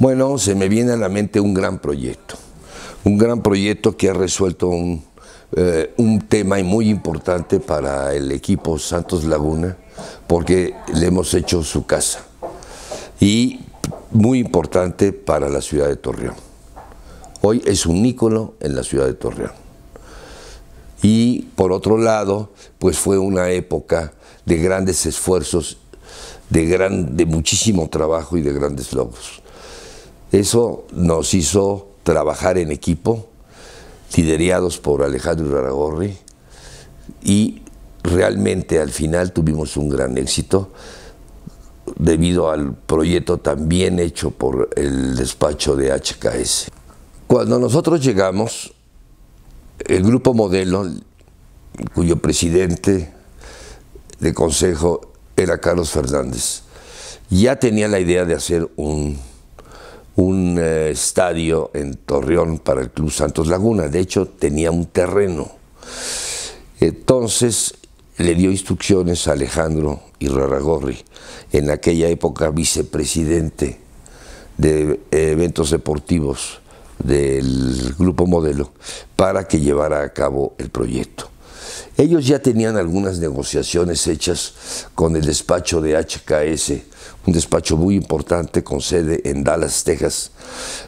Bueno, se me viene a la mente un gran proyecto, un gran proyecto que ha resuelto un, eh, un tema muy importante para el equipo Santos Laguna, porque le hemos hecho su casa y muy importante para la ciudad de Torreón. Hoy es un ícono en la ciudad de Torreón. Y por otro lado, pues fue una época de grandes esfuerzos, de, de muchísimo trabajo y de grandes logros. Eso nos hizo trabajar en equipo, liderados por Alejandro Raragorri y realmente al final tuvimos un gran éxito debido al proyecto también hecho por el despacho de HKS. Cuando nosotros llegamos, el grupo modelo, cuyo presidente de consejo era Carlos Fernández, ya tenía la idea de hacer un un eh, estadio en Torreón para el Club Santos Laguna. De hecho, tenía un terreno. Entonces le dio instrucciones a Alejandro Gorri, en aquella época vicepresidente de eh, eventos deportivos del Grupo Modelo, para que llevara a cabo el proyecto. Ellos ya tenían algunas negociaciones hechas con el despacho de HKS, un despacho muy importante con sede en Dallas, Texas,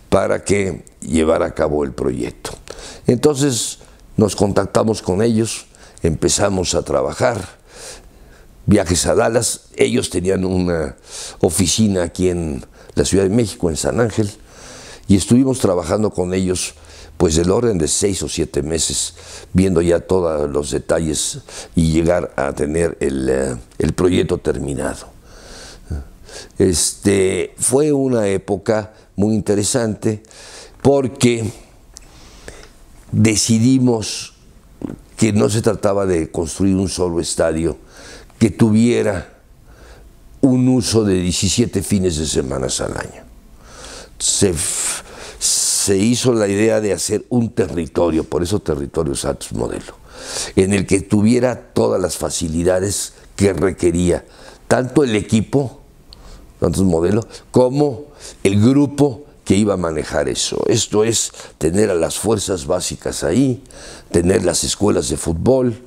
para que llevara a cabo el proyecto. Entonces nos contactamos con ellos, empezamos a trabajar viajes a Dallas. Ellos tenían una oficina aquí en la Ciudad de México, en San Ángel, y estuvimos trabajando con ellos pues el orden de seis o siete meses, viendo ya todos los detalles y llegar a tener eh, el, proyecto terminado. Este, fue una época muy interesante porque decidimos que no se trataba de construir un solo estadio que tuviera un uso de 17 fines de semana al año se hizo la idea de hacer un territorio, por eso Territorio Santos Modelo, en el que tuviera todas las facilidades que requería, tanto el equipo, Santos Modelo, como el grupo que iba a manejar eso. Esto es tener a las fuerzas básicas ahí, tener las escuelas de fútbol,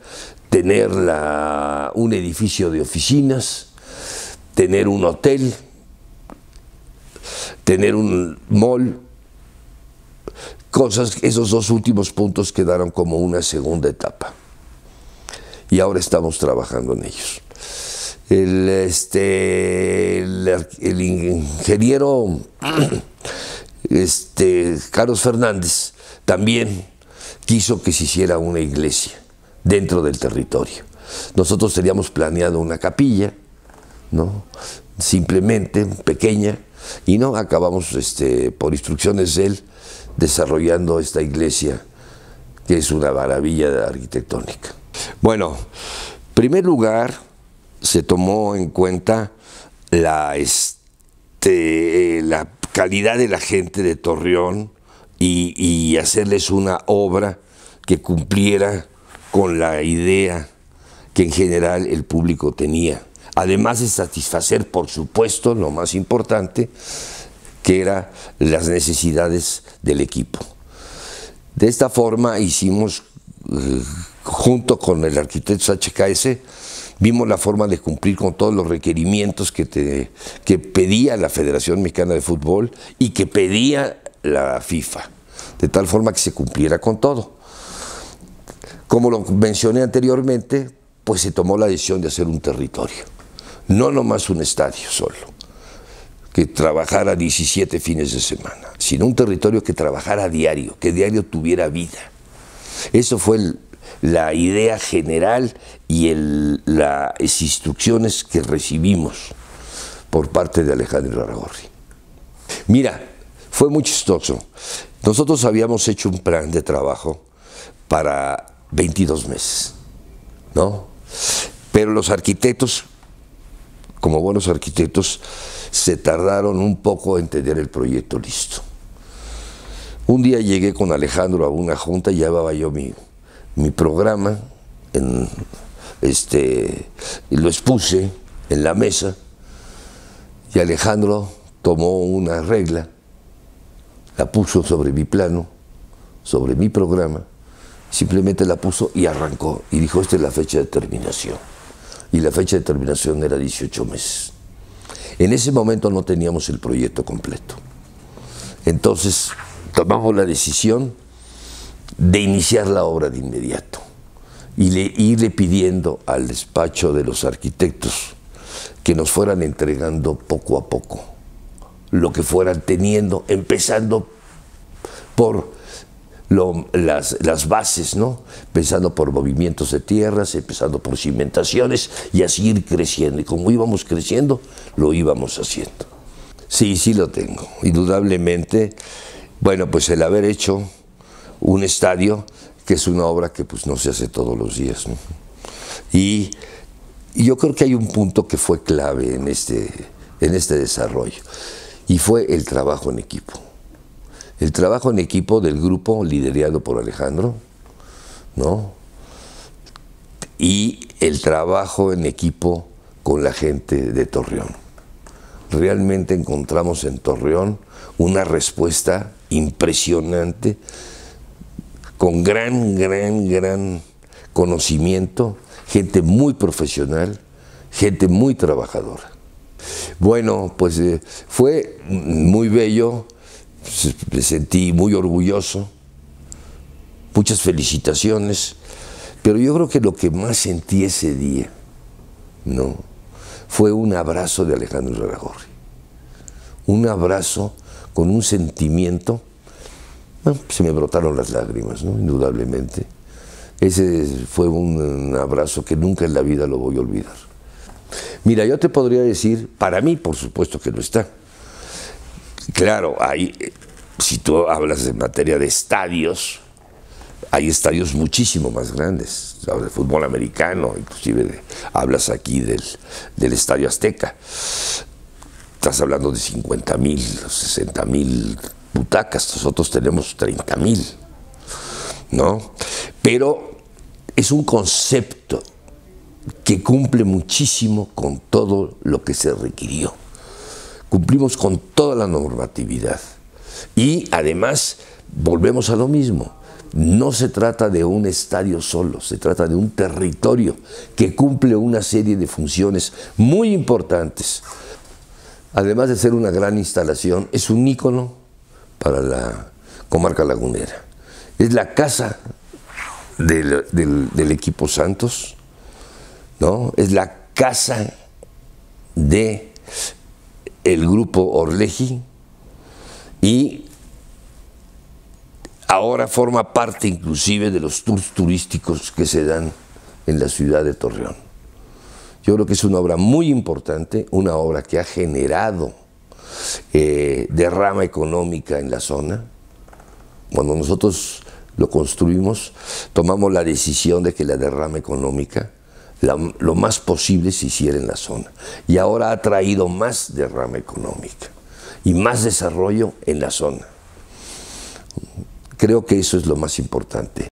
tener un edificio de oficinas, tener un hotel, tener un mall, esos dos últimos puntos quedaron como una segunda etapa. Y ahora estamos trabajando en ellos. El, este, el, ingeniero este, Carlos Fernández también quiso que se hiciera una iglesia dentro del territorio. Nosotros teníamos planeado una capilla, ¿no? simplemente pequeña, y no, acabamos este, por instrucciones de él desarrollando esta iglesia, que es una maravilla arquitectónica. Bueno, en primer lugar, se tomó en cuenta la, este, calidad de la gente de Torreón y hacerles una obra que cumpliera con la idea que en general el público tenía además de satisfacer, por supuesto, lo más importante, que eran las necesidades del equipo. De esta forma hicimos, eh, junto con el arquitecto HKS, vimos la forma de cumplir con todos los requerimientos que, que pedía la Federación Mexicana de Fútbol y que pedía la FIFA, de tal forma que se cumpliera con todo. Como lo mencioné anteriormente, pues se tomó la decisión de hacer un territorio no nomás un estadio solo, que trabajara 17 fines de semana, sino un territorio que trabajara diario, que diario tuviera vida. Eso fue la idea general y las instrucciones que recibimos por parte de Alejandro Aragorri. Mira, fue muy chistoso. Nosotros habíamos hecho un plan de trabajo para 22 meses, ¿no? Pero los arquitectos como buenos arquitectos, se tardaron un poco en tener el proyecto listo. Un día llegué con Alejandro a una junta y llevaba yo mi, programa, en, este, lo expuse en la mesa y Alejandro tomó una regla, la puso sobre mi plano, sobre mi programa, simplemente la puso y arrancó y dijo, esta es la fecha de terminación y la fecha de terminación era 18 meses. En ese momento no teníamos el proyecto completo. Entonces tomamos la decisión de iniciar la obra de inmediato y le irle pidiendo al despacho de los arquitectos que nos fueran entregando poco a poco lo que fueran teniendo, empezando por las, bases, ¿no? Empezando por movimientos de tierras, empezando por cimentaciones y así ir creciendo. Y como íbamos creciendo, lo íbamos haciendo. Sí, sí lo tengo. Indudablemente, bueno, pues el haber hecho un estadio, que es una obra que pues no se hace todos los días, Y, y yo creo que hay un punto que fue clave en este, en este desarrollo y fue el trabajo en equipo el trabajo en equipo del grupo liderado por Alejandro, ¿no? Y el trabajo en equipo con la gente de Torreón. Realmente encontramos en Torreón una respuesta impresionante, con gran, gran, gran conocimiento, gente muy profesional, gente muy trabajadora. Bueno, pues eh, fue muy bello me sentí muy orgulloso, muchas felicitaciones, pero yo creo que lo que más sentí ese día, ¿no? Fue un abrazo de Alejandro Zaragorri, un abrazo con un sentimiento, se me brotaron las lágrimas, ¿no? Indudablemente. Ese fue un abrazo que nunca en la vida lo voy a olvidar. Mira, yo te podría decir, para mí por supuesto que lo está, Claro, eh, si tú hablas en materia de estadios, hay estadios muchísimo más grandes, de fútbol americano, inclusive hablas aquí del, del, Estadio Azteca. Estás hablando de 50 mil, 60 mil butacas, nosotros tenemos 30 mil, ¿no? Pero es un concepto que cumple muchísimo con todo lo que se requirió cumplimos con toda la normatividad. Y además, volvemos a lo mismo, no se trata de un estadio solo, se trata de un territorio que cumple una serie de funciones muy importantes. Además de ser una gran instalación, es un ícono para la comarca lagunera. Es la casa del, del equipo Santos, ¿no? es la casa de el grupo Orleji y ahora forma parte inclusive de los tours turísticos que se dan en la ciudad de Torreón. Yo creo que es una obra muy importante, una obra que ha generado eh, derrama económica en la zona. Cuando nosotros lo construimos, tomamos la decisión de que la derrama económica lo más posible se hiciera en la zona. Y ahora ha traído más derrama económica y más desarrollo en la zona. Creo que eso es lo más importante.